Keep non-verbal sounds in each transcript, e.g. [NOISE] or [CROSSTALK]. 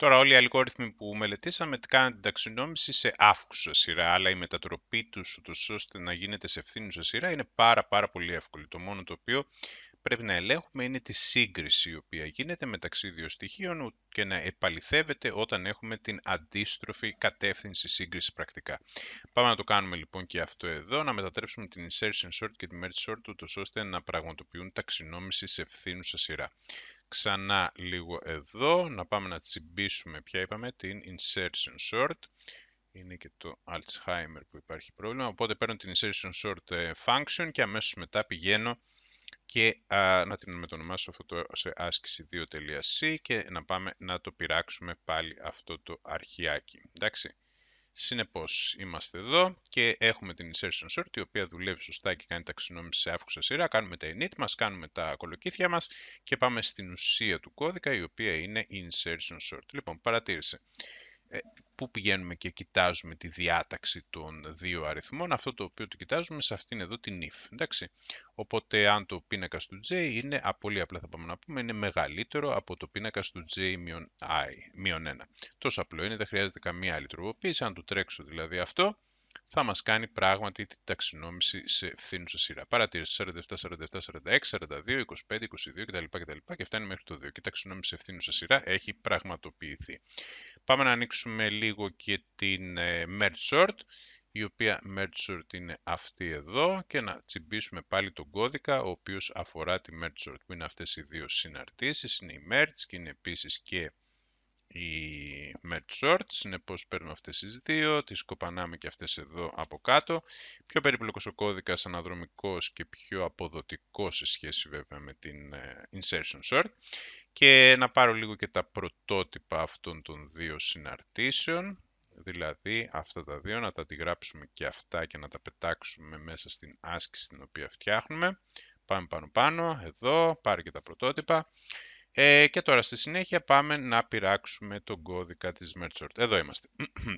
Τώρα όλοι οι αλγόριθμοι που μελετήσαμε κάνουν την ταξινόμηση σε αύξουσα σειρά, αλλά η μετατροπή τους ώστε να γίνεται σε ευθύνουσα σειρά είναι πάρα πάρα πολύ εύκολη. Το μόνο το οποίο πρέπει να ελέγχουμε είναι τη σύγκριση η οποία γίνεται μεταξύ δύο στοιχείων και να επαληθεύεται όταν έχουμε την αντίστροφη κατεύθυνση σύγκριση πρακτικά. Πάμε να το κάνουμε λοιπόν και αυτό εδώ, να μετατρέψουμε την insertion sort και τη merge sort ούτως ώστε να πραγματοποιούν ταξινόμηση σε ευθύνουσα σειρά. Ξανά λίγο εδώ, να πάμε να τσιμπήσουμε πια είπαμε, την insertion sort είναι και το Alzheimer που υπάρχει πρόβλημα. Οπότε παίρνω την insertion sort ε, function και αμέσως μετά πηγαίνω και να την μετονομάσω αυτό το σε άσκηση 2.c και να πάμε να το πειράξουμε πάλι αυτό το αρχιάκι. Εντάξει. Συνεπώς είμαστε εδώ και έχουμε την insertion sort η οποία δουλεύει σωστά και κάνει ταξινόμηση σε αύξουσα σειρά. Κάνουμε τα init μας, κάνουμε τα κολοκύθια μας και πάμε στην ουσία του κώδικα η οποία είναι insertion sort. Λοιπόν, παρατήρησε. Ε, πού πηγαίνουμε και κοιτάζουμε τη διάταξη των δύο αριθμών, αυτό το οποίο το κοιτάζουμε σε αυτήν εδώ την if. Εντάξει. Οπότε αν το πίνακα του j είναι, πολύ απλά θα πάμε να πούμε, είναι μεγαλύτερο από το πίνακα του j μείον i, 1. Τόσο απλό είναι, δεν χρειάζεται καμία άλλη τροποποίηση. Αν το τρέξω δηλαδή αυτό, θα μας κάνει πράγματι την ταξινόμηση σε φθήνουσα σειρά. Παρατήρηση 47, 47, 46, 42, 25, 22 κτλ. κτλ και φτάνει μέχρι το 2 και η ταξινόμηση σε φθήνουσα σειρά έχει πραγματοποιηθεί. Πάμε να ανοίξουμε λίγο και την ε, merge sort η οποία merge sort είναι αυτή εδώ και να τσιμπήσουμε πάλι τον κώδικα ο οποίος αφορά τη merge sort που είναι αυτές οι δύο συναρτήσεις, είναι η merge και είναι επίσης και οι merge είναι συνεπώς παίρνουμε αυτές τις δύο, τις κοπανάμε και αυτές εδώ από κάτω. Πιο περίπλοκος ο κώδικας αναδρομικός και πιο αποδοτικός σε σχέση βέβαια με την ε, insertion Short Και να πάρω λίγο και τα πρωτότυπα αυτών των δύο συναρτήσεων, δηλαδή αυτά τα δύο να τα αντιγράψουμε και αυτά και να τα πετάξουμε μέσα στην άσκηση την οποία φτιάχνουμε. Πάμε πάνω πάνω, εδώ, πάρει και τα πρωτότυπα. Ε, και τώρα στη συνέχεια πάμε να πειράξουμε τον κώδικα της merge Εδώ είμαστε.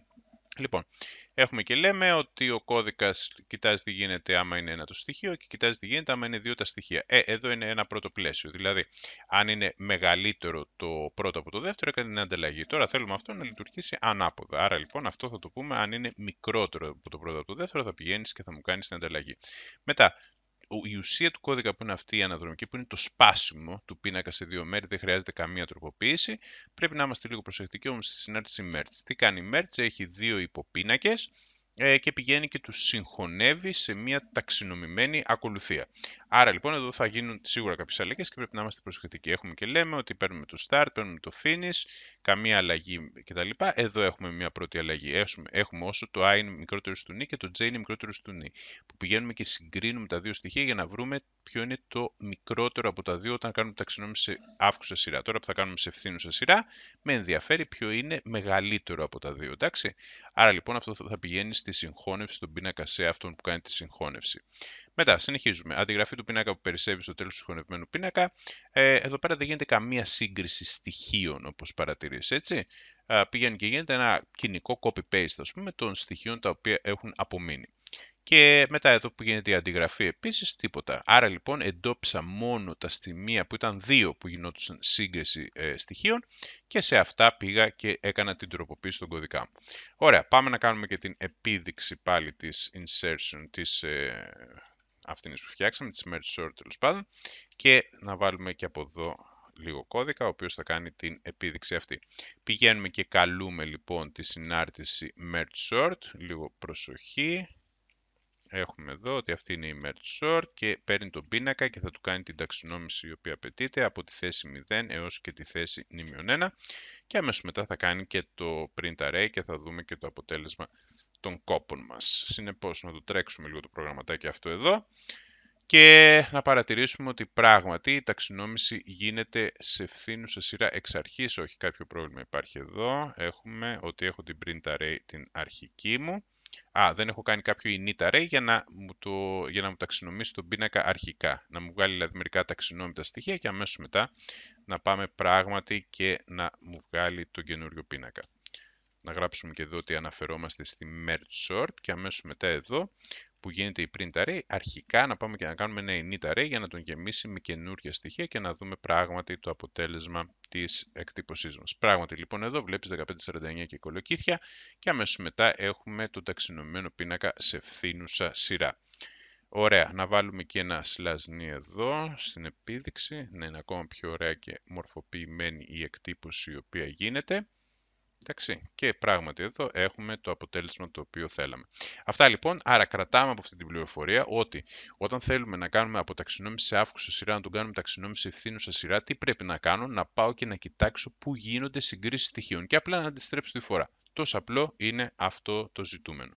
[CLEARS THROAT] λοιπόν, έχουμε και λέμε ότι ο κώδικας κοιτάζει τι γίνεται άμα είναι ένα το στοιχείο και κοιτάζει τι γίνεται άμα είναι δύο τα στοιχεία. Ε, εδώ είναι ένα πρώτο πλαίσιο. Δηλαδή, αν είναι μεγαλύτερο το πρώτο από το δεύτερο, έκανε την ανταλλαγή. Τώρα θέλουμε αυτό να λειτουργήσει ανάποδα. Άρα λοιπόν αυτό θα το πούμε αν είναι μικρότερο από το πρώτο από το δεύτερο, θα πηγαίνεις και θα μου κάνεις την ανταλλαγή. Μετά, η ουσία του κώδικα που είναι αυτή η αναδρομική, που είναι το σπάσιμο του πίνακα σε δύο μέρη, δεν χρειάζεται καμία τροποποίηση. Πρέπει να είμαστε λίγο προσεκτικοί όμως στη συνάρτηση merge. Τι κάνει η merge, έχει δύο υποπίνακες ε, και πηγαίνει και τους συγχωνεύει σε μια ταξινομημένη ακολουθία. Άρα λοιπόν εδώ θα γίνουν σίγουρα κάποιες αλλαγές και πρέπει να είμαστε προσεκτικοί. Έχουμε και λέμε ότι παίρνουμε το start, παίρνουμε το finish, καμία αλλαγή κτλ. Εδώ έχουμε μια πρώτη αλλαγή. Έχουμε, έχουμε όσο το i είναι μικρότερο του νη και το j είναι μικρότερο του νη. Που πηγαίνουμε και συγκρίνουμε τα δύο στοιχεία για να βρούμε ποιο είναι το μικρότερο από τα δύο όταν κάνουμε ταξινόμηση σε αύξουσα σειρά. Τώρα που θα κάνουμε σε ευθύνουσα σειρά, με ενδιαφέρει ποιο είναι μεγαλύτερο από τα δύο. Εντάξει? Άρα λοιπόν αυτό θα πηγαίνει στη συγχώνευση, στον πίνακα σε αυτόν που κάνει τη συγχώνευση. Μετά συνεχίζουμε. Αντιγραφή του πίνακα που περισσεύει στο τέλος του συγχωνευμένου πίνακα, ε, εδώ πέρα δεν γίνεται καμία σύγκριση στοιχείων, όπως παρατηρείς, έτσι. Ε, πήγαινε και γίνεται ένα κοινικό copy-paste, ας πούμε, των στοιχείων τα οποία έχουν απομείνει. Και μετά εδώ που γίνεται η αντιγραφή επίσης τίποτα. Άρα λοιπόν εντόπισα μόνο τα σημεία που ήταν δύο που γινόντουσαν σύγκριση ε, στοιχείων και σε αυτά πήγα και έκανα την τροποποίηση των κωδικά μου. Ωραία, πάμε να κάνουμε και την επίδειξη πάλι της insertion, της ε, αυτή είναι που φτιάξαμε, τη merge sort τέλος πάντων, και να βάλουμε και από εδώ λίγο κώδικα, ο οποίος θα κάνει την επίδειξη αυτή. Πηγαίνουμε και καλούμε λοιπόν τη συνάρτηση merge sort, λίγο προσοχή, Έχουμε εδώ ότι αυτή είναι η merge sort και παίρνει τον πίνακα και θα του κάνει την ταξινόμηση η οποία απαιτείται από τη θέση 0 έως και τη θέση νήμιον 1 και αμέσως μετά θα κάνει και το print array και θα δούμε και το αποτέλεσμα των κόπων μας. Συνεπώς να το τρέξουμε λίγο το προγραμματάκι αυτό εδώ και να παρατηρήσουμε ότι πράγματι η ταξινόμηση γίνεται σε φθήνουσα σειρά εξ αρχής, όχι κάποιο πρόβλημα υπάρχει εδώ. Έχουμε ότι έχω την print array την αρχική μου α, δεν έχω κάνει κάποιο init array για να μου, το, για ταξινομήσει τον πίνακα αρχικά. Να μου βγάλει δηλαδή μερικά ταξινόμητα στοιχεία και αμέσως μετά να πάμε πράγματι και να μου βγάλει τον καινούριο πίνακα. Να γράψουμε και εδώ ότι αναφερόμαστε στη merge sort και αμέσως μετά εδώ που γίνεται η print array, αρχικά να πάμε και να κάνουμε ένα init array για να τον γεμίσει με καινούργια στοιχεία και να δούμε πράγματι το αποτέλεσμα της εκτύπωσής μας. Πράγματι λοιπόν εδώ βλέπεις 1549 και κολοκύθια και αμέσως μετά έχουμε το ταξινομημένο πίνακα σε φθήνουσα σειρά. Ωραία, να βάλουμε και ένα slash εδώ στην επίδειξη, να είναι ακόμα πιο ωραία και μορφοποιημένη η εκτύπωση η οποία γίνεται. Εντάξει. Και πράγματι εδώ έχουμε το αποτέλεσμα το οποίο θέλαμε. Αυτά λοιπόν, άρα κρατάμε από αυτή την πληροφορία ότι όταν θέλουμε να κάνουμε από ταξινόμηση σε αύξουσα σειρά, να τον κάνουμε ταξινόμηση ευθύνουσα σειρά, τι πρέπει να κάνω, να πάω και να κοιτάξω πού γίνονται συγκρίσεις στοιχείων και απλά να αντιστρέψω τη φορά. Τόσο απλό είναι αυτό το ζητούμενο.